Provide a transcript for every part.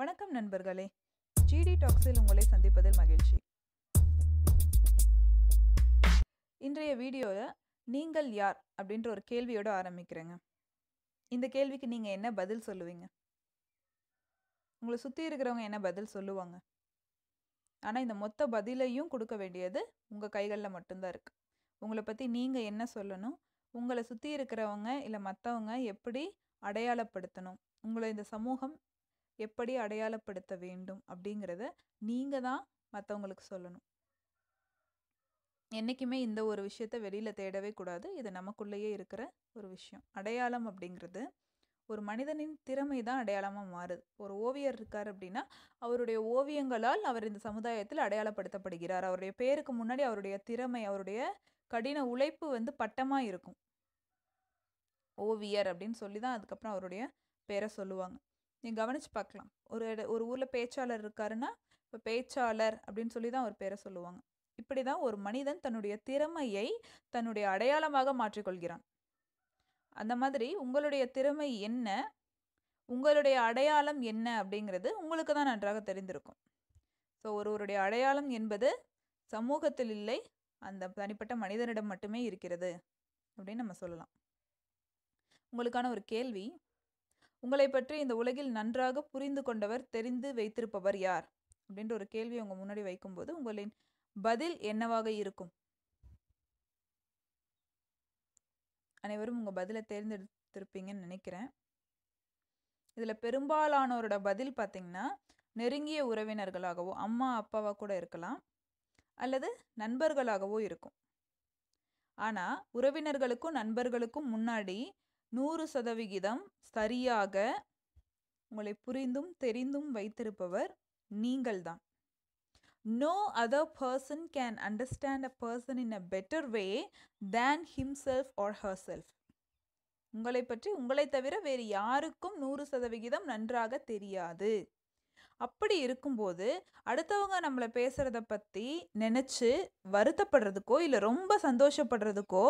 வணக்கம் நண்பர்களே ஜிடி டாக்ஸில் உங்களை சந்திப்பதில் மகிழ்ச்சி இன்றைய வீடியோவில் நீங்கள் யார் அப்படின்ற ஒரு கேள்வியோடு ஆரம்பிக்கிறேங்க இந்த கேள்விக்கு நீங்கள் என்ன பதில் சொல்லுவீங்க உங்களை சுற்றி இருக்கிறவங்க என்ன பதில் சொல்லுவாங்க ஆனால் இந்த மொத்த பதிலையும் கொடுக்க வேண்டியது உங்கள் கைகளில் மட்டும்தான் இருக்குது உங்களை பற்றி நீங்கள் என்ன சொல்லணும் உங்களை சுற்றி இருக்கிறவங்க இல்லை மற்றவங்க எப்படி அடையாளப்படுத்தணும் உங்களை இந்த சமூகம் எப்படி அடையாளப்படுத்த வேண்டும் அப்படிங்கிறத நீங்கள் தான் மற்றவங்களுக்கு சொல்லணும் என்றைக்குமே இந்த ஒரு விஷயத்த வெளியில் தேடவே கூடாது இது நமக்குள்ளேயே இருக்கிற ஒரு விஷயம் அடையாளம் அப்படிங்கிறது ஒரு மனிதனின் திறமை தான் அடையாளமாக மாறுது ஒரு ஓவியர் இருக்கார் அப்படின்னா அவருடைய ஓவியங்களால் அவர் இந்த சமுதாயத்தில் அடையாளப்படுத்தப்படுகிறார் அவருடைய பேருக்கு முன்னாடி அவருடைய திறமை அவருடைய கடின உழைப்பு வந்து பட்டமாக இருக்கும் ஓவியர் அப்படின்னு சொல்லி தான் அதுக்கப்புறம் அவருடைய பேரை சொல்லுவாங்க நீங்கள் கவனித்து பார்க்கலாம் ஒரு ஒரு ஊரில் பேச்சாளர் இருக்காருன்னா இப்போ பேச்சாளர் அப்படின்னு சொல்லி தான் ஒரு பேரை சொல்லுவாங்க இப்படி தான் ஒரு மனிதன் தன்னுடைய திறமையை தன்னுடைய அடையாளமாக மாற்றிக்கொள்கிறான் அந்த மாதிரி உங்களுடைய திறமை என்ன உங்களுடைய அடையாளம் என்ன அப்படிங்கிறது உங்களுக்கு தான் நன்றாக தெரிந்திருக்கும் ஸோ ஒருவருடைய அடையாளம் என்பது சமூகத்தில் இல்லை அந்த தனிப்பட்ட மனிதனிடம் மட்டுமே இருக்கிறது அப்படின்னு நம்ம சொல்லலாம் உங்களுக்கான ஒரு கேள்வி உங்களை பற்றி இந்த உலகில் நன்றாக புரிந்து கொண்டவர் தெரிந்து வைத்திருப்பவர் யார் அப்படின்ற ஒரு கேள்வி உங்கள் முன்னாடி வைக்கும்போது உங்களின் பதில் என்னவாக இருக்கும் அனைவரும் உங்கள் பதிலை தேர்ந்தெடுத்திருப்பீங்கன்னு நினைக்கிறேன் இதில் பெரும்பாலானோரோட பதில் பார்த்தீங்கன்னா நெருங்கிய உறவினர்களாகவோ அம்மா அப்பாவாக கூட இருக்கலாம் அல்லது நண்பர்களாகவோ இருக்கும் ஆனால் உறவினர்களுக்கும் நண்பர்களுக்கும் முன்னாடி நூறு சதவிகிதம் சரியாக உங்களை புரிந்தும் தெரிந்தும் வைத்திருப்பவர் நீங்கள்தான் no other person can understand a person in a better way than himself or herself உங்களை பற்றி உங்களை தவிர வேறு யாருக்கும் நூறு சதவிகிதம் நன்றாக தெரியாது அப்படி இருக்கும்போது அடுத்தவங்க நம்மளை பேசுகிறத பற்றி நினச்சி வருத்தப்படுறதுக்கோ இல்லை ரொம்ப சந்தோஷப்படுறதுக்கோ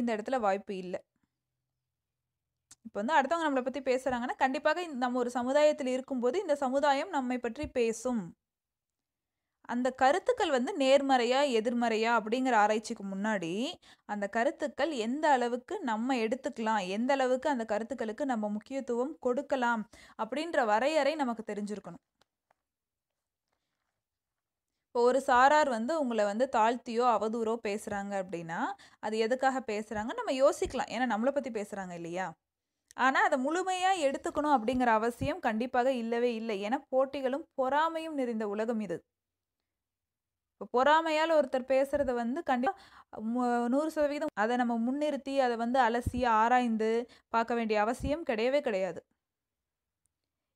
இந்த இடத்துல வாய்ப்பு இல்லை இப்போ வந்து அடுத்தவங்க நம்மளை பற்றி பேசுகிறாங்கன்னா கண்டிப்பாக நம்ம ஒரு சமுதாயத்தில் இருக்கும்போது இந்த சமுதாயம் நம்மை பற்றி பேசும் அந்த கருத்துக்கள் வந்து நேர்மறையா எதிர்மறையா அப்படிங்கிற ஆராய்ச்சிக்கு முன்னாடி அந்த கருத்துக்கள் எந்த அளவுக்கு நம்ம எடுத்துக்கலாம் எந்த அளவுக்கு அந்த கருத்துக்களுக்கு நம்ம முக்கியத்துவம் கொடுக்கலாம் அப்படின்ற வரையறை நமக்கு தெரிஞ்சிருக்கணும் இப்போ ஒரு சாரார் வந்து உங்களை வந்து தாழ்த்தியோ அவதூறோ பேசுகிறாங்க அப்படின்னா அது எதுக்காக பேசுகிறாங்க நம்ம யோசிக்கலாம் ஏன்னா நம்மளை பற்றி பேசுகிறாங்க இல்லையா ஆனால் அதை முழுமையாக எடுத்துக்கணும் அப்படிங்கிற அவசியம் கண்டிப்பாக இல்லவே இல்லை ஏன்னா போட்டிகளும் பொறாமையும் நிறைந்த உலகம் இது இப்போ பொறாமையால் ஒருத்தர் பேசுகிறத வந்து கண்டிப்பாக நூறு சதவீதம் அதை நம்ம முன்னிறுத்தி அதை வந்து அலசி ஆராய்ந்து பார்க்க வேண்டிய அவசியம் கிடையவே கிடையாது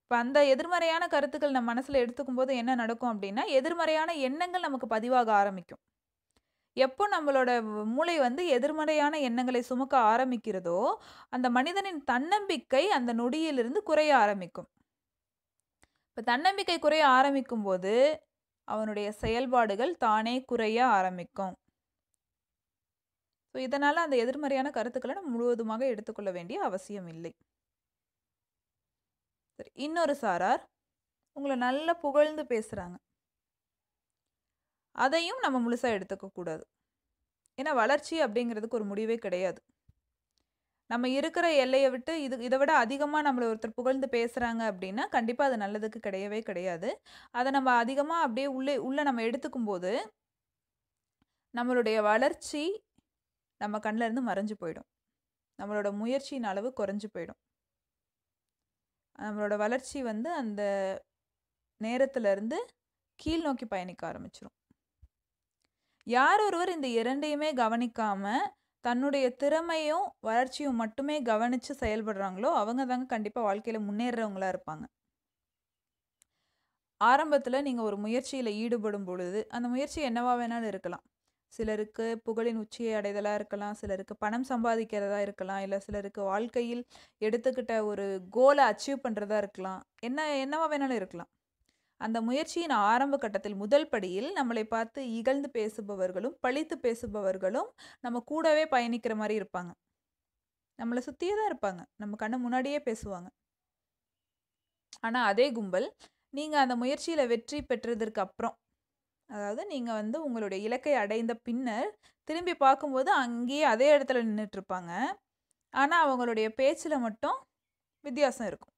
இப்போ அந்த எதிர்மறையான கருத்துக்கள் நம்ம மனசில் எடுத்துக்கும் போது என்ன நடக்கும் அப்படின்னா எதிர்மறையான எண்ணங்கள் நமக்கு பதிவாக ஆரம்பிக்கும் எப்போ நம்மளோட மூளை வந்து எதிர்மறையான எண்ணங்களை சுமக்க ஆரம்பிக்கிறதோ அந்த மனிதனின் தன்னம்பிக்கை அந்த நொடியிலிருந்து குறைய ஆரம்பிக்கும் இப்போ தன்னம்பிக்கை குறைய ஆரம்பிக்கும் போது அவனுடைய செயல்பாடுகள் தானே குறைய ஆரம்பிக்கும் ஸோ இதனால் அந்த எதிர்மறையான கருத்துக்களை நம்ம முழுவதுமாக எடுத்துக்கொள்ள வேண்டிய அவசியம் இல்லை சரி இன்னொரு சாரார் உங்களை நல்லா புகழ்ந்து பேசுகிறாங்க அதையும் நம்ம முழுசாக எடுத்துக்கக்கூடாது ஏன்னா வளர்ச்சி அப்படிங்கிறதுக்கு ஒரு முடிவே கிடையாது நம்ம இருக்கிற எல்லையை விட்டு இது இதை விட அதிகமாக நம்மளை ஒருத்தர் புகழ்ந்து பேசுகிறாங்க அப்படின்னா கண்டிப்பாக அது நல்லதுக்கு கிடையவே கிடையாது அதை நம்ம அதிகமாக அப்படியே உள்ளே உள்ளே நம்ம எடுத்துக்கும் போது நம்மளுடைய வளர்ச்சி நம்ம கண்ணிலேருந்து மறைஞ்சு போயிடும் நம்மளோட முயற்சியின் அளவு குறைஞ்சி போயிடும் நம்மளோட வளர்ச்சி வந்து அந்த நேரத்திலிருந்து கீழ் நோக்கி பயணிக்க ஆரம்பிச்சிடும் யார் ஒருவர் இந்த இரண்டையுமே கவனிக்காமல் தன்னுடைய திறமையும் வளர்ச்சியும் மட்டுமே கவனித்து செயல்படுறாங்களோ அவங்க தாங்க கண்டிப்பாக வாழ்க்கையில் முன்னேறவங்களாக இருப்பாங்க ஆரம்பத்தில் நீங்கள் ஒரு முயற்சியில் ஈடுபடும் பொழுது அந்த முயற்சி என்னவா வேணாலும் இருக்கலாம் சிலருக்கு புகழின் உச்சியை அடைதலாக இருக்கலாம் சிலருக்கு பணம் சம்பாதிக்கிறதா இருக்கலாம் இல்லை சிலருக்கு வாழ்க்கையில் எடுத்துக்கிட்ட ஒரு கோலை அச்சீவ் பண்ணுறதா இருக்கலாம் என்ன என்னவா வேணாலும் இருக்கலாம் அந்த முயற்சியின் ஆரம்ப கட்டத்தில் முதல் படியில் நம்மளை பார்த்து இகழ்ந்து பேசுபவர்களும் பழித்து பேசுபவர்களும் நம்ம கூடவே பயணிக்கிற மாதிரி இருப்பாங்க நம்மளை சுற்றியே தான் இருப்பாங்க நம்ம கண்ணு முன்னாடியே பேசுவாங்க ஆனால் அதே கும்பல் நீங்கள் அந்த முயற்சியில் வெற்றி பெற்றதற்கு அப்புறம் அதாவது நீங்கள் வந்து உங்களுடைய இலக்கை அடைந்த பின்னர் திரும்பி பார்க்கும்போது அங்கேயே அதே இடத்துல நின்றுட்டுருப்பாங்க ஆனால் அவங்களுடைய பேச்சில் மட்டும் வித்தியாசம் இருக்கும்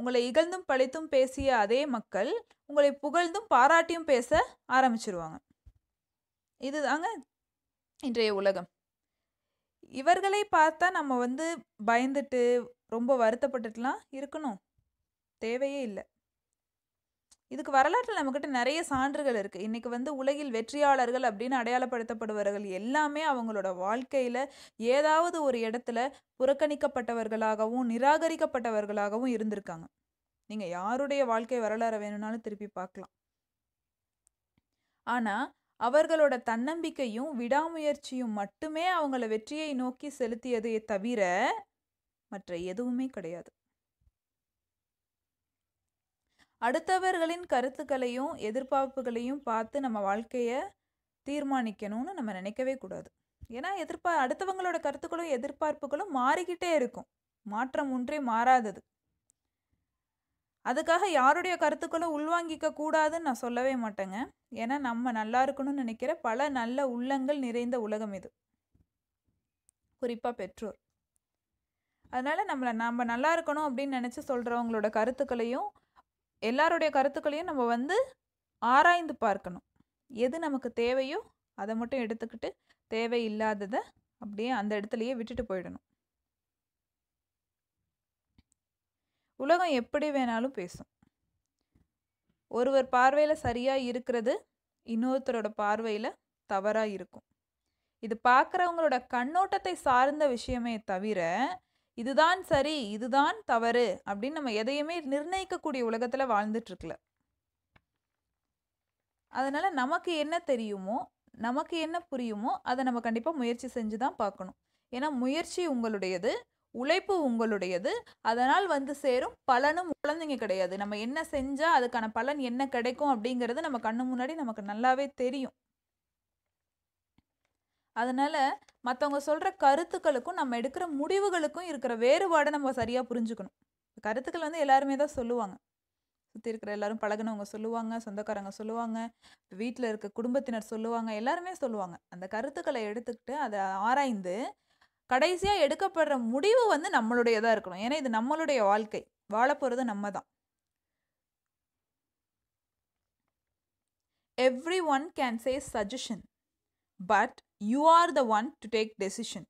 உங்களை இகழ்ந்தும் பழித்தும் பேசிய அதே மக்கள் உங்களை புகழ்ந்தும் பாராட்டியும் பேச ஆரம்பிச்சிருவாங்க இதுதாங்க இன்றைய உலகம் இவர்களை பார்த்தா நம்ம வந்து பயந்துட்டு ரொம்ப வருத்தப்பட்டுட்டுலாம் இருக்கணும் தேவையே இல்லை இதுக்கு வரலாற்றில் நம்மக்கிட்ட நிறைய சான்றுகள் இருக்குது இன்றைக்கி வந்து உலகில் வெற்றியாளர்கள் அப்படின்னு அடையாளப்படுத்தப்படுவர்கள் எல்லாமே அவங்களோட வாழ்க்கையில் ஏதாவது ஒரு இடத்துல புறக்கணிக்கப்பட்டவர்களாகவும் நிராகரிக்கப்பட்டவர்களாகவும் இருந்திருக்காங்க நீங்கள் யாருடைய வாழ்க்கை வரலாறு வேணும்னாலும் திருப்பி பார்க்கலாம் ஆனால் அவர்களோட தன்னம்பிக்கையும் விடாமுயற்சியும் மட்டுமே அவங்கள வெற்றியை நோக்கி செலுத்தியதே தவிர மற்ற எதுவுமே கிடையாது அடுத்தவர்களின் கருத்துக்களையும் எதிர்பார்ப்புகளையும் பார்த்து நம்ம வாழ்க்கையை தீர்மானிக்கணும்னு நம்ம நினைக்கவே கூடாது ஏன்னா எதிர்பார் அடுத்தவங்களோட கருத்துக்களும் எதிர்பார்ப்புகளும் மாறிக்கிட்டே இருக்கும் மாற்றம் ஒன்றே மாறாதது அதுக்காக யாருடைய கருத்துக்களும் உள்வாங்கிக்க கூடாதுன்னு நான் சொல்லவே மாட்டேங்க ஏன்னா நம்ம நல்லா இருக்கணும்னு நினைக்கிற பல நல்ல உள்ளங்கள் நிறைந்த உலகம் இது குறிப்பாக பெற்றோர் அதனால் நம்மளை நம்ம நல்லா இருக்கணும் அப்படின்னு நினச்சி சொல்கிறவங்களோட கருத்துக்களையும் எல்லாருடைய கருத்துக்களையும் நம்ம வந்து ஆராய்ந்து பார்க்கணும் எது நமக்கு தேவையோ அதை மட்டும் எடுத்துக்கிட்டு தேவையில்லாததை அப்படியே அந்த இடத்துலையே விட்டுட்டு போயிடணும் உலகம் எப்படி வேணாலும் பேசும் ஒருவர் பார்வையில் சரியாக இருக்கிறது இன்னொருத்தரோட பார்வையில் தவறாக இருக்கும் இது பார்க்குறவங்களோட கண்ணோட்டத்தை சார்ந்த விஷயமே தவிர இதுதான் சரி இதுதான் தவறு அப்படின்னு நம்ம எதையுமே நிர்ணயிக்கக்கூடிய உலகத்தில் வாழ்ந்துட்டுருக்கல அதனால் நமக்கு என்ன தெரியுமோ நமக்கு என்ன புரியுமோ அதை நம்ம கண்டிப்பாக முயற்சி செஞ்சு தான் பார்க்கணும் ஏன்னா முயற்சி உங்களுடையது உழைப்பு உங்களுடையது அதனால் வந்து சேரும் பலனும் குழந்தைங்க கிடையாது நம்ம என்ன செஞ்சால் அதுக்கான பலன் என்ன கிடைக்கும் அப்படிங்கிறது நம்ம கண்ணு முன்னாடி நமக்கு நல்லாவே தெரியும் அதனால் மற்றவங்க சொல்கிற கருத்துக்களுக்கும் நம்ம எடுக்கிற முடிவுகளுக்கும் இருக்கிற வேறுபாடை நம்ம சரியாக புரிஞ்சுக்கணும் கருத்துக்கள் வந்து எல்லாருமே தான் சொல்லுவாங்க சுற்றி இருக்கிற எல்லாரும் பழகினவங்க சொல்லுவாங்க சொந்தக்காரங்க சொல்லுவாங்க வீட்டில் இருக்க குடும்பத்தினர் சொல்லுவாங்க எல்லாருமே சொல்லுவாங்க அந்த கருத்துக்களை எடுத்துக்கிட்டு அதை ஆராய்ந்து கடைசியாக எடுக்கப்படுற முடிவு வந்து நம்மளுடையதாக இருக்கணும் ஏன்னா இது நம்மளுடைய வாழ்க்கை வாழப்போகிறது நம்ம தான் everyone can say suggestion but you are the one to take decision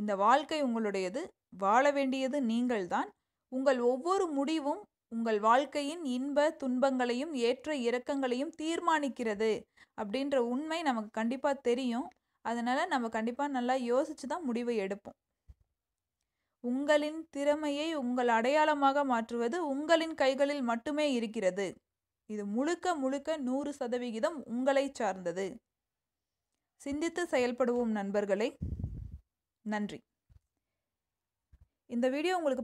இந்த வாழ்க்கை உங்களுடையது வாழ வேண்டியது நீங்கள்தான் உங்கள் ஒவ்வொரு முடிவும் உங்கள் வாழ்க்கையின் இன்ப துன்பங்களையும் ஏற்ற இறக்கங்களையும் தீர்மானிக்கிறது அப்படின்ற உண்மை நமக்கு கண்டிப்பாக தெரியும் அதனால் நம்ம கண்டிப்பாக நல்லா யோசித்து தான் முடிவை எடுப்போம் உங்களின் திறமையை உங்கள் அடையாளமாக மாற்றுவது உங்களின் கைகளில் மட்டுமே இருக்கிறது இது முழுக்க முழுக்க நூறு சதவிகிதம் உங்களை சார்ந்தது சிந்தித்து செயல்படுவோம் நண்பர்களே நன்றி இந்த வீடியோ உங்களுக்கு